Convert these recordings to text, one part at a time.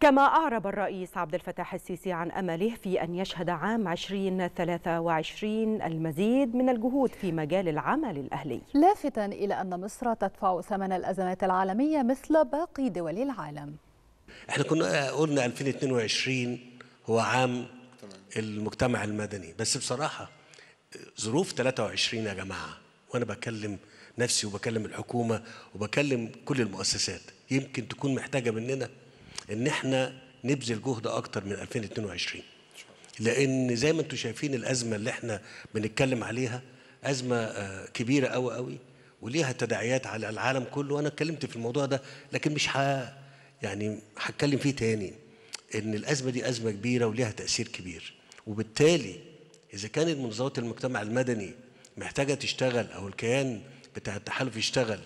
كما أعرب الرئيس عبد الفتاح السيسي عن أمله في أن يشهد عام 2023 المزيد من الجهود في مجال العمل الأهلي لافتا إلى أن مصر تدفع ثمن الأزمات العالمية مثل باقي دول العالم احنا كنا قلنا 2022 هو عام المجتمع المدني بس بصراحة ظروف 23 يا جماعة وأنا بكلم نفسي وبكلم الحكومة وبكلم كل المؤسسات يمكن تكون محتاجة مننا ان احنا نبذل جهد اكتر من 2022 لان زي ما انتم شايفين الازمه اللي احنا بنتكلم عليها ازمه آه، كبيره قوي قوي وليها تداعيات على العالم كله وانا اتكلمت في الموضوع ده لكن مش ه... يعني هتكلم فيه تاني ان الازمه دي ازمه كبيره وليها تاثير كبير وبالتالي اذا كانت منظمات المجتمع المدني محتاجه تشتغل او الكيان بتاع التحالف يشتغل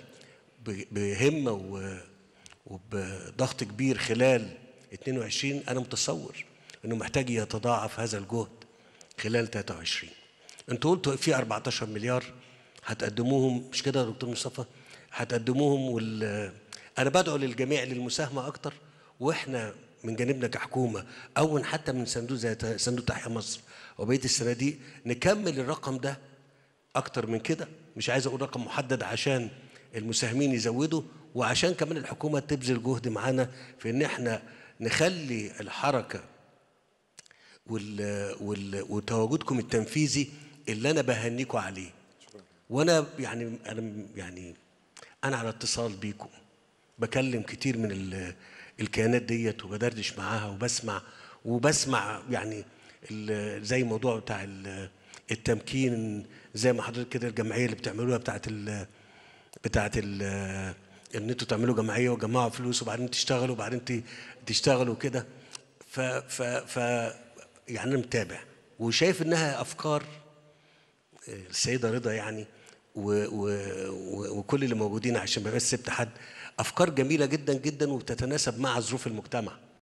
بهمه و وبضغط كبير خلال 22 أنا متصور أنه محتاج يتضاعف هذا الجهد خلال 23 أنتوا قلتوا في 14 مليار هتقدموهم مش كده يا دكتور مصطفى هتقدموهم وال أنا بدعو للجميع للمساهمة أكتر وإحنا من جانبنا كحكومة أو حتى من صندوق زي صندوق تحيا مصر وبقية الصناديق نكمل الرقم ده أكتر من كده مش عايز أقول رقم محدد عشان المساهمين يزودوا وعشان كمان الحكومة تبذل جهد معانا في إن إحنا نخلي الحركة وال وال وتواجدكم التنفيذي اللي أنا بهنيكم عليه وأنا يعني أنا يعني أنا على اتصال بيكم بكلم كتير من الكيانات ديت وبدردش معاها وبسمع وبسمع يعني زي موضوع بتاع التمكين زي ما حضرتك كده الجمعيه اللي بتعملوها بتاعت ال بتاعت ال ان انتوا تعملوا جمعيه وتجمعوا فلوس وبعدين تشتغلوا وبعدين تشتغلوا كده ف ف ف يعني انا متابع وشايف انها افكار السيده آه، رضا يعني و و وكل اللي موجودين عشان ما بس سبت حد افكار جميله جدا جدا وبتتناسب مع ظروف المجتمع